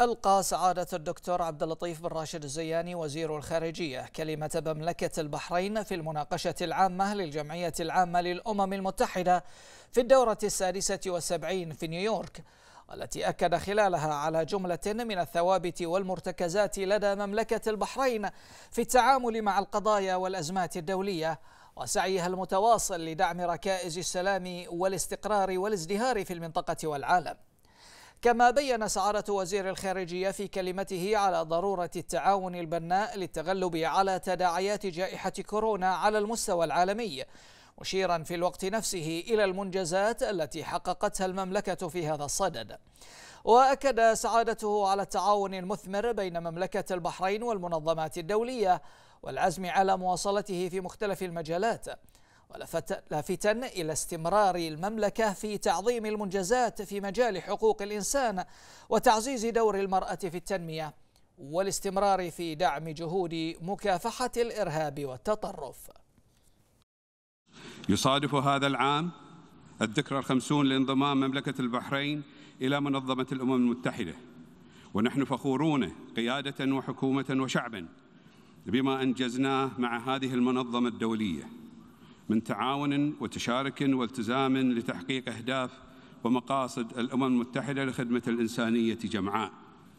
ألقى سعادة الدكتور عبد اللطيف بن راشد الزياني وزير الخارجية كلمة مملكة البحرين في المناقشة العامة للجمعية العامة للأمم المتحدة في الدورة السادسة والسبعين في نيويورك والتي أكد خلالها على جملة من الثوابت والمرتكزات لدى مملكة البحرين في التعامل مع القضايا والأزمات الدولية وسعيها المتواصل لدعم ركائز السلام والاستقرار والازدهار في المنطقة والعالم كما بين سعادة وزير الخارجية في كلمته على ضرورة التعاون البناء للتغلب على تداعيات جائحة كورونا على المستوى العالمي مشيرا في الوقت نفسه إلى المنجزات التي حققتها المملكة في هذا الصدد وأكد سعادته على التعاون المثمر بين مملكة البحرين والمنظمات الدولية والعزم على مواصلته في مختلف المجالات ولفتن إلى استمرار المملكة في تعظيم المنجزات في مجال حقوق الإنسان وتعزيز دور المرأة في التنمية والاستمرار في دعم جهود مكافحة الإرهاب والتطرف يصادف هذا العام الذكرى الخمسون لانضمام مملكة البحرين إلى منظمة الأمم المتحدة ونحن فخورون قيادة وحكومة وشعبا بما أنجزناه مع هذه المنظمة الدولية من تعاون وتشارك والتزام لتحقيق أهداف ومقاصد الأمم المتحدة لخدمة الإنسانية جمعاء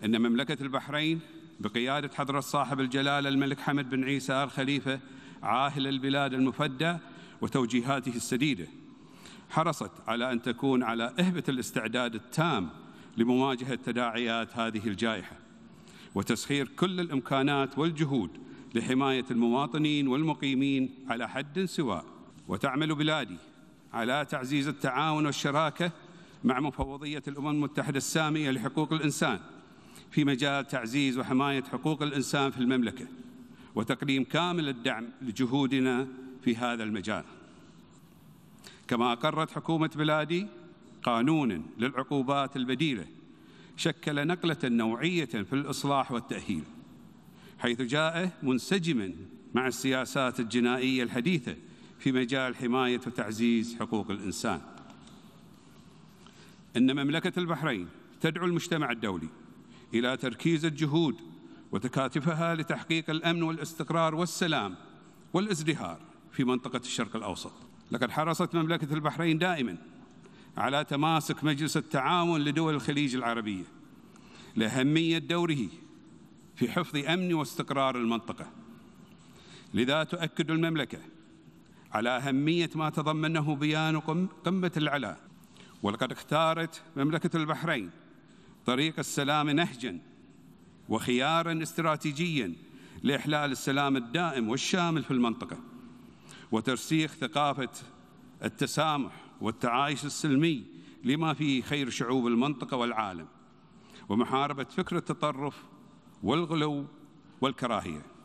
إن مملكة البحرين بقيادة حضرة صاحب الجلالة الملك حمد بن عيسى آل خليفة عاهل البلاد المفدى وتوجيهاته السديدة حرصت على أن تكون على إهبة الاستعداد التام لمواجهة تداعيات هذه الجائحة وتسخير كل الإمكانات والجهود لحماية المواطنين والمقيمين على حد سواء وتعمل بلادي على تعزيز التعاون والشراكة مع مفوضية الأمم المتحدة السامية لحقوق الإنسان في مجال تعزيز وحماية حقوق الإنسان في المملكة وتقديم كامل الدعم لجهودنا في هذا المجال كما أقرت حكومة بلادي قانونا للعقوبات البديلة شكل نقلة نوعية في الإصلاح والتأهيل حيث جاء منسجما مع السياسات الجنائية الحديثة في مجال حماية وتعزيز حقوق الإنسان إن مملكة البحرين تدعو المجتمع الدولي إلى تركيز الجهود وتكاتفها لتحقيق الأمن والاستقرار والسلام والازدهار في منطقة الشرق الأوسط لقد حرصت مملكة البحرين دائما على تماسك مجلس التعاون لدول الخليج العربية لأهمية دوره في حفظ أمن واستقرار المنطقة لذا تؤكد المملكة على أهمية ما تضمنه بيان قمة العلا ولقد اختارت مملكة البحرين طريق السلام نهجا وخيارا استراتيجيا لإحلال السلام الدائم والشامل في المنطقة وترسيخ ثقافة التسامح والتعايش السلمي لما فيه خير شعوب المنطقة والعالم ومحاربة فكرة التطرف والغلو والكراهيه